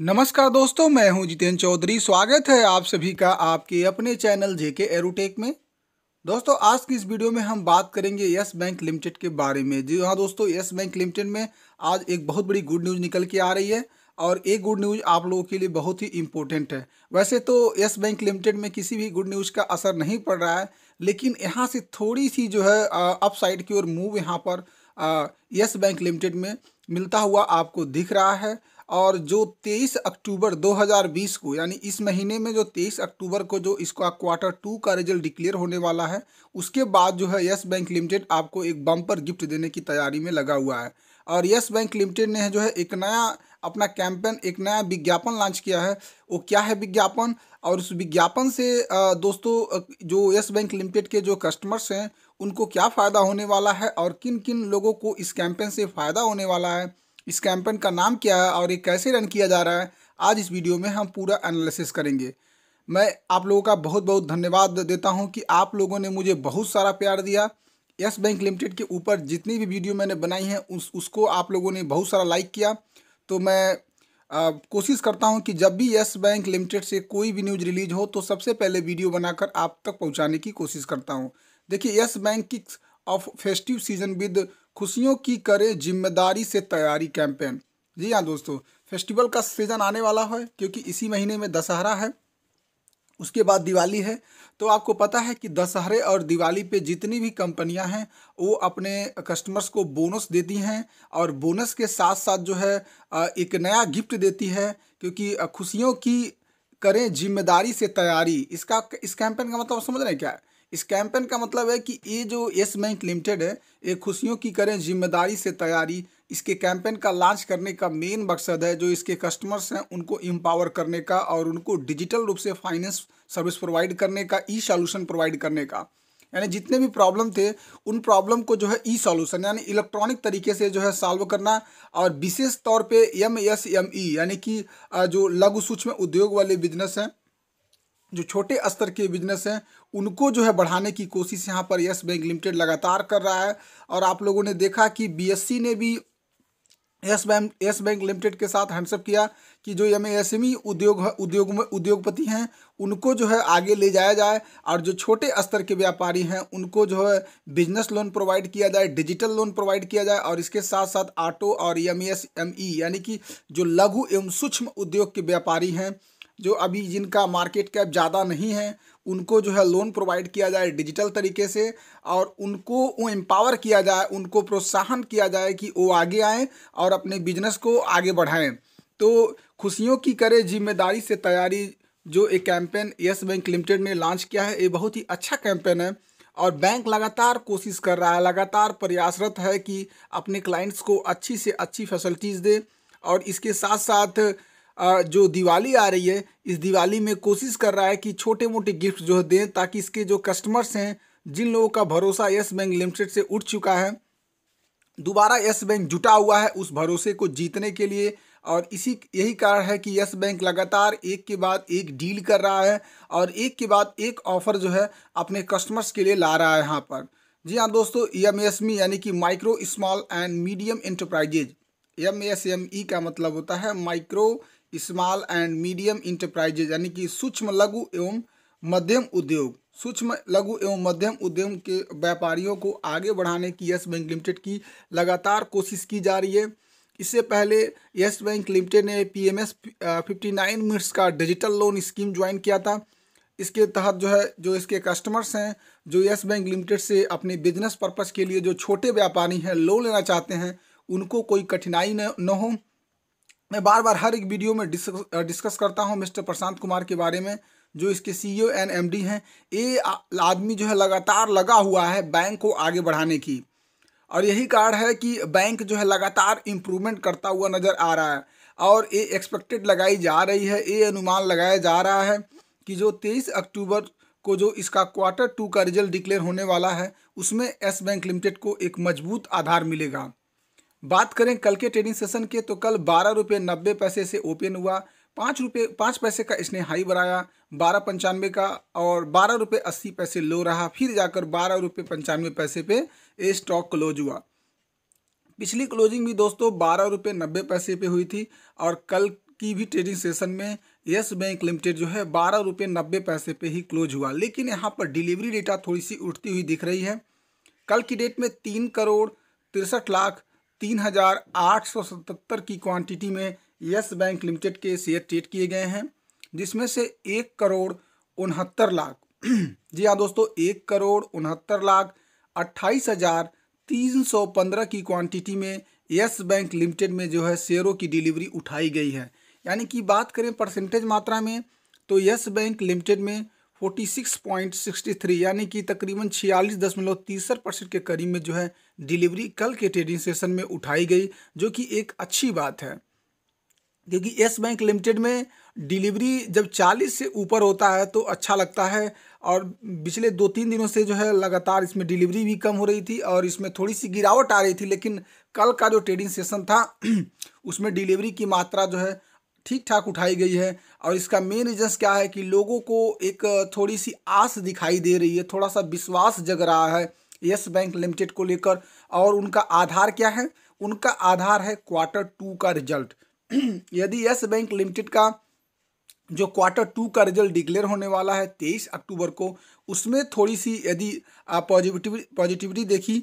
नमस्कार दोस्तों मैं हूं जितेंद्र चौधरी स्वागत है आप सभी का आपके अपने चैनल जेके एरोटेक में दोस्तों आज की इस वीडियो में हम बात करेंगे यस बैंक लिमिटेड के बारे में जी हाँ दोस्तों यस बैंक लिमिटेड में आज एक बहुत बड़ी गुड न्यूज़ निकल के आ रही है और एक गुड न्यूज़ आप लोगों के लिए बहुत ही इम्पोर्टेंट है वैसे तो यस बैंक लिमिटेड में किसी भी गुड न्यूज़ का असर नहीं पड़ रहा है लेकिन यहाँ से थोड़ी सी जो है अपसाइड की ओर मूव यहाँ पर यस बैंक लिमिटेड में मिलता हुआ आपको दिख रहा है और जो 23 अक्टूबर 2020 को यानी इस महीने में जो 23 अक्टूबर को जो इसका क्वार्टर टू का रिजल्ट डिक्लेयर होने वाला है उसके बाद जो है यस बैंक लिमिटेड आपको एक बम्पर गिफ्ट देने की तैयारी में लगा हुआ है और यस बैंक लिमिटेड ने जो है एक नया अपना कैंपेन एक नया विज्ञापन लॉन्च किया है वो क्या है विज्ञापन और उस विज्ञापन से दोस्तों जो यस बैंक लिमिटेड के जो कस्टमर्स हैं उनको क्या फ़ायदा होने वाला है और किन किन लोगों को इस कैंपेन से फ़ायदा होने वाला है इस कैंपेन का नाम क्या है और ये कैसे रन किया जा रहा है आज इस वीडियो में हम पूरा एनालिसिस करेंगे मैं आप लोगों का बहुत बहुत धन्यवाद देता हूँ कि आप लोगों ने मुझे बहुत सारा प्यार दिया यस बैंक लिमिटेड के ऊपर जितनी भी वीडियो मैंने बनाई है उस उसको आप लोगों ने बहुत सारा लाइक किया तो मैं कोशिश करता हूं कि जब भी यस बैंक लिमिटेड से कोई भी न्यूज़ रिलीज हो तो सबसे पहले वीडियो बनाकर आप तक पहुंचाने की कोशिश करता हूं देखिए यस बैंक की ऑफ फेस्टिव सीजन विद खुशियों की करें जिम्मेदारी से तैयारी कैंपेन जी हाँ दोस्तों फेस्टिवल का सीज़न आने वाला है क्योंकि इसी महीने में दशहरा है उसके बाद दिवाली है तो आपको पता है कि दशहरे और दिवाली पे जितनी भी कंपनियां हैं वो अपने कस्टमर्स को बोनस देती हैं और बोनस के साथ साथ जो है एक नया गिफ्ट देती है क्योंकि खुशियों की करें जिम्मेदारी से तैयारी इसका इस कैंपेन का मतलब समझ रहे हैं क्या है इस कैंपेन का मतलब है कि ये जो येस बैंक लिमिटेड है ये खुशियों की करें जिम्मेदारी से तैयारी इसके कैंपेन का लॉन्च करने का मेन मकसद है जो इसके कस्टमर्स हैं उनको एम्पावर करने का और उनको डिजिटल रूप से फाइनेंस सर्विस प्रोवाइड करने का ई सॉल्यूशन प्रोवाइड करने का यानी जितने भी प्रॉब्लम थे उन प्रॉब्लम को जो है ई सॉल्यूशन यानी इलेक्ट्रॉनिक तरीके से जो है सॉल्व करना और विशेष तौर पे एम एस एम ई यानी कि जो लघु सूक्ष्म उद्योग वाले बिजनेस हैं जो छोटे स्तर के बिजनेस हैं उनको जो है बढ़ाने की कोशिश यहाँ पर यस बैंक लिमिटेड लगातार कर रहा है और आप लोगों ने देखा कि बीएससी ने भी Yes Bank Yes Bank limited के साथ हैंडसअप किया कि जो एम एस एम ई उद्योग उद्योग में उद्योगपति हैं उनको जो है आगे ले जाया जाए और जो छोटे स्तर के व्यापारी हैं उनको जो है बिजनेस लोन प्रोवाइड किया जाए डिजिटल लोन प्रोवाइड किया जाए और इसके साथ साथ ऑटो और एम एस एम ई यानी कि जो लघु एवं सूक्ष्म उद्योग के व्यापारी हैं जो अभी जिनका मार्केट कैप ज़्यादा नहीं है उनको जो है लोन प्रोवाइड किया जाए डिजिटल तरीके से और उनको वो एम्पावर किया जाए उनको प्रोत्साहन किया जाए कि वो आगे आएँ और अपने बिजनेस को आगे बढ़ाएँ तो खुशियों की करें जिम्मेदारी से तैयारी जो एक कैंपेन यस बैंक लिमिटेड ने लॉन्च किया है ये बहुत ही अच्छा कैंपेन है और बैंक लगातार कोशिश कर रहा है लगातार प्रयासरत है कि अपने क्लाइंट्स को अच्छी से अच्छी फैसिलिटीज़ दे और इसके साथ साथ जो दिवाली आ रही है इस दिवाली में कोशिश कर रहा है कि छोटे मोटे गिफ्ट जो है दें ताकि इसके जो कस्टमर्स हैं जिन लोगों का भरोसा यस बैंक लिमिटेड से उठ चुका है दोबारा यस बैंक जुटा हुआ है उस भरोसे को जीतने के लिए और इसी यही कारण है कि यस बैंक लगातार एक के बाद एक डील कर रहा है और एक के बाद एक ऑफ़र जो है अपने कस्टमर्स के लिए ला रहा है यहाँ पर जी हाँ दोस्तों एम एस मी यानी कि micro small and medium enterprises M S M E का मतलब होता है micro small and medium enterprises यानी कि सूक्ष्म लघु एवं मध्यम उद्योग सूक्ष्म लघु एवं मध्यम उद्यम के व्यापारियों को आगे बढ़ाने की यस बैंक लिमिटेड की लगातार कोशिश की जा रही है इससे पहले यस बैंक लिमिटेड ने P M S fifty nine minutes का डिजिटल लोन स्कीम ज्वाइन किया था इसके तहत जो है जो इसके कस्टमर्स हैं जो यस बैंक लिमिटेड से अपने बिजनेस पर्पज़ के लिए जो छोटे व्यापारी हैं लोन लेना चाहते हैं उनको कोई कठिनाई न हो मैं बार बार हर एक वीडियो में डिस्कस, डिस्कस करता हूँ मिस्टर प्रशांत कुमार के बारे में जो इसके सीईओ e एंड एमडी हैं ये आदमी जो है लगातार लगा हुआ है बैंक को आगे बढ़ाने की और यही कारण है कि बैंक जो है लगातार इम्प्रूवमेंट करता हुआ नज़र आ रहा है और ये एक्सपेक्टेड लगाई जा रही है ये अनुमान लगाया जा रहा है कि जो तेईस अक्टूबर को जो इसका क्वार्टर टू का रिजल्ट डिक्लेयर होने वाला है उसमें एस बैंक लिमिटेड को एक मजबूत आधार मिलेगा बात करें कल के ट्रेडिंग सेशन के तो कल बारह रुपये नब्बे पैसे से ओपन हुआ पाँच रुपये पाँच पैसे का इसने हाई बनाया बारह पंचानवे का और बारह रुपये अस्सी पैसे लो रहा फिर जाकर बारह रुपये पंचानवे पैसे पे ये स्टॉक क्लोज हुआ पिछली क्लोजिंग भी दोस्तों बारह रुपये नब्बे पैसे पे हुई थी और कल की भी ट्रेडिंग सेशन में येस बैंक लिमिटेड जो है बारह रुपये नब्बे पैसे पे ही क्लोज हुआ लेकिन यहाँ पर डिलीवरी डेटा थोड़ी सी उठती हुई दिख रही है कल की डेट में तीन करोड़ तिरसठ लाख तीन हजार आठ सौ सतहत्तर की क्वांटिटी में यस बैंक लिमिटेड के शेयर ट्रेड किए गए हैं जिसमें से एक करोड़ उनहत्तर लाख जी हाँ दोस्तों एक करोड़ उनहत्तर लाख अट्ठाईस हजार तीन सौ पंद्रह की क्वांटिटी में यस बैंक लिमिटेड में जो है शेयरों की डिलीवरी उठाई गई है यानी कि बात करें परसेंटेज मात्रा में तो यस बैंक लिमिटेड में 46.63 यानी कि तकरीबन छियालीस दशमलव तीसर परसेंट के करीब में जो है डिलीवरी कल के ट्रेडिंग सेशन में उठाई गई जो कि एक अच्छी बात है क्योंकि येस बैंक लिमिटेड में डिलीवरी जब 40 से ऊपर होता है तो अच्छा लगता है और पिछले दो तीन दिनों से जो है लगातार इसमें डिलीवरी भी कम हो रही थी और इसमें थोड़ी सी गिरावट आ रही थी लेकिन कल का जो ट्रेडिंग सेशन था उसमें डिलीवरी की मात्रा जो है ठीक ठाक उठाई गई है और इसका मेन रीजन्स क्या है कि लोगों को एक थोड़ी सी आस दिखाई दे रही है थोड़ा सा विश्वास जग रहा है यस बैंक लिमिटेड को लेकर और उनका आधार क्या है उनका आधार है क्वार्टर टू का रिजल्ट यदि यस बैंक लिमिटेड का जो क्वार्टर टू का रिजल्ट डिक्लेयर होने वाला है तेईस अक्टूबर को उसमें थोड़ी सी यदि पॉजिटिविटी पॉजिटिविटी देखी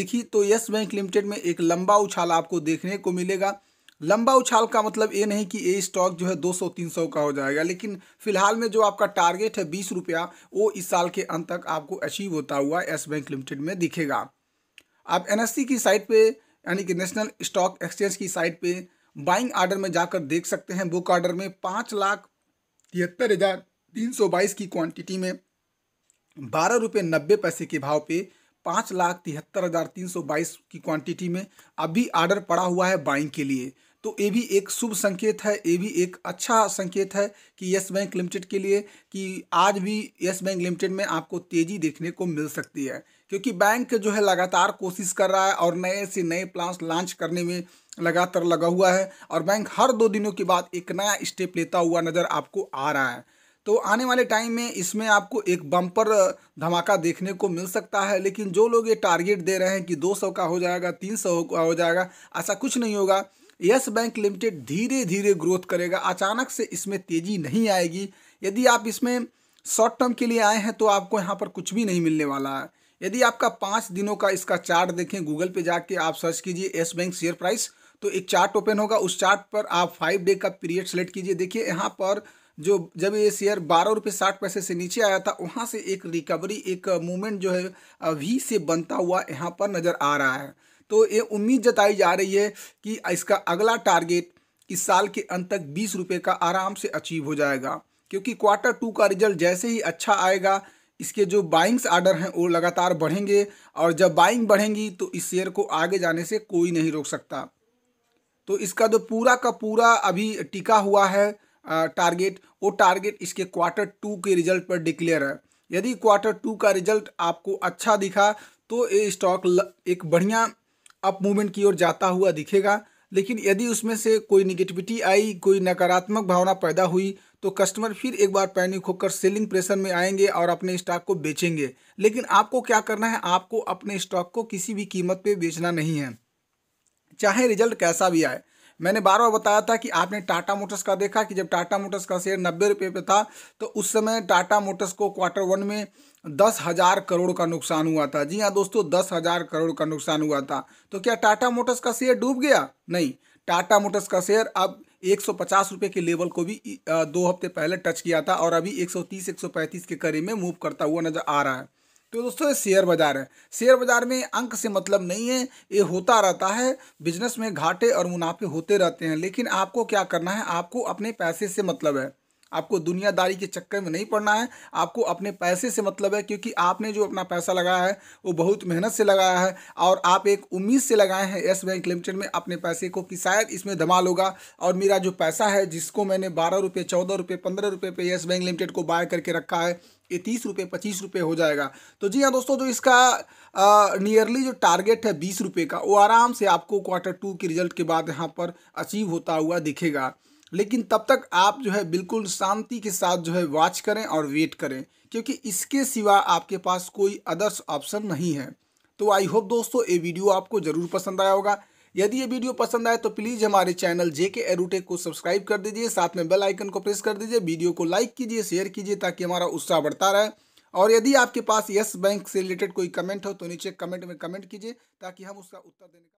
दिखी तो यस बैंक लिमिटेड में एक लंबा उछाल आपको देखने को मिलेगा लंबा उछाल का मतलब ये नहीं कि ये स्टॉक जो है 200-300 का हो जाएगा लेकिन फिलहाल में जो आपका टारगेट है बीस रुपया वो इस साल के अंत तक आपको अचीव होता हुआ येस बैंक लिमिटेड में दिखेगा आप एन की साइट पे यानी कि नेशनल स्टॉक एक्सचेंज की साइट पे बाइंग ऑर्डर में जाकर देख सकते हैं बुक ऑर्डर में पाँच लाख तिहत्तर हज़ार तीन सौ बाईस की क्वांटिटी में बारह रुपये नब्बे पैसे के भाव पे पाँच लाख तिहत्तर हज़ार तीन सौ बाईस की क्वांटिटी में अभी आर्डर पड़ा हुआ है बाइंग के लिए तो ये भी एक शुभ संकेत है ये भी एक अच्छा संकेत है कि यस बैंक लिमिटेड के लिए कि आज भी यस बैंक लिमिटेड में आपको तेज़ी देखने को मिल सकती है क्योंकि बैंक जो है लगातार कोशिश कर रहा है और नए से नए प्लान्स लॉन्च करने में लगातार लगा हुआ है और बैंक हर दो दिनों के बाद एक नया स्टेप लेता हुआ नज़र आपको आ रहा है तो आने वाले टाइम में इसमें आपको एक बम्पर धमाका देखने को मिल सकता है लेकिन जो लोग ये टारगेट दे रहे हैं कि 200 का हो जाएगा 300 का हो जाएगा ऐसा कुछ नहीं होगा यस बैंक लिमिटेड धीरे धीरे ग्रोथ करेगा अचानक से इसमें तेज़ी नहीं आएगी यदि आप इसमें शॉर्ट टर्म के लिए आए हैं तो आपको यहाँ पर कुछ भी नहीं मिलने वाला है यदि आपका पाँच दिनों का इसका चार्ट देखें गूगल पे जाके आप सर्च कीजिए येस बैंक शेयर प्राइस तो एक चार्ट ओपन होगा उस चार्ट पर आप फाइव डे का पीरियड सेलेक्ट कीजिए देखिए यहाँ पर जो जब ये शेयर बारह रुपये साठ पैसे से नीचे आया था वहाँ से एक रिकवरी एक मूवमेंट जो है अभी से बनता हुआ यहाँ पर नज़र आ रहा है तो ये उम्मीद जताई जा रही है कि इसका अगला टारगेट इस साल के अंत तक बीस रुपये का आराम से अचीव हो जाएगा क्योंकि क्वार्टर टू का रिजल्ट जैसे ही अच्छा आएगा इसके जो बाइंग्स आर्डर हैं वो लगातार बढ़ेंगे और जब बाइंग बढ़ेंगी तो इस शेयर को आगे जाने से कोई नहीं रोक सकता तो इसका जो पूरा का पूरा अभी टिका हुआ है टारगेट वो टारगेट इसके क्वार्टर टू के रिजल्ट पर डिक्लेयर है यदि क्वार्टर टू का रिजल्ट आपको अच्छा दिखा तो ये स्टॉक एक बढ़िया अप मूवमेंट की ओर जाता हुआ दिखेगा लेकिन यदि उसमें से कोई निगेटिविटी आई कोई नकारात्मक भावना पैदा हुई तो कस्टमर फिर एक बार पैनिक होकर सेलिंग प्रेशर में आएंगे और अपने स्टॉक को बेचेंगे लेकिन आपको क्या करना है आपको अपने स्टॉक को किसी भी कीमत पे बेचना नहीं है चाहे रिजल्ट कैसा भी आए मैंने बार बार बताया था कि आपने टाटा मोटर्स का देखा कि जब टाटा मोटर्स का शेयर नब्बे रुपये पे था तो उस समय टाटा मोटर्स को क्वार्टर वन में दस हज़ार करोड़ का नुकसान हुआ था जी हाँ दोस्तों दस हज़ार करोड़ का नुकसान हुआ था तो क्या टाटा मोटर्स का शेयर डूब गया नहीं टाटा मोटर्स का शेयर अब एक सौ के लेवल को भी दो हफ्ते पहले टच किया था और अभी एक सौ के करीब में मूव करता हुआ नज़र आ रहा है तो दोस्तों शेयर बाजार है शेयर बाजार में अंक से मतलब नहीं है ये होता रहता है बिजनेस में घाटे और मुनाफे होते रहते हैं लेकिन आपको क्या करना है आपको अपने पैसे से मतलब है आपको दुनियादारी के चक्कर में नहीं पड़ना है आपको अपने पैसे से मतलब है क्योंकि आपने जो अपना पैसा लगाया है वो बहुत मेहनत से लगाया है और आप एक उम्मीद से लगाए हैं येस बैंक लिमिटेड में अपने पैसे को कि शायद इसमें धमाल होगा और मेरा जो पैसा है जिसको मैंने बारह रुपये चौदह रुपये पंद्रह रुपये पे येस बैंक लिमिटेड को बाय करके रखा है ये तीस रुपये पच्चीस रुपये हो जाएगा तो जी हाँ दोस्तों जो इसका नियरली जो टारगेट है बीस रुपये का वो आराम से आपको क्वार्टर टू के रिजल्ट के बाद यहाँ पर अचीव होता हुआ दिखेगा लेकिन तब तक आप जो है बिल्कुल शांति के साथ जो है वॉच करें और वेट करें क्योंकि इसके सिवा आपके पास कोई अदर्स ऑप्शन नहीं है तो आई होप दोस्तों ये वीडियो आपको ज़रूर पसंद आया होगा यदि ये वीडियो पसंद आए तो प्लीज़ हमारे चैनल जे के एरूटेक को सब्सक्राइब कर दीजिए साथ में बेल आइकन को प्रेस कर दीजिए वीडियो को लाइक कीजिए शेयर कीजिए ताकि हमारा उत्साह बढ़ता रहे और यदि आपके पास यस बैंक से रिलेटेड कोई कमेंट हो तो नीचे कमेंट में कमेंट कीजिए ताकि हम उसका उत्तर देने का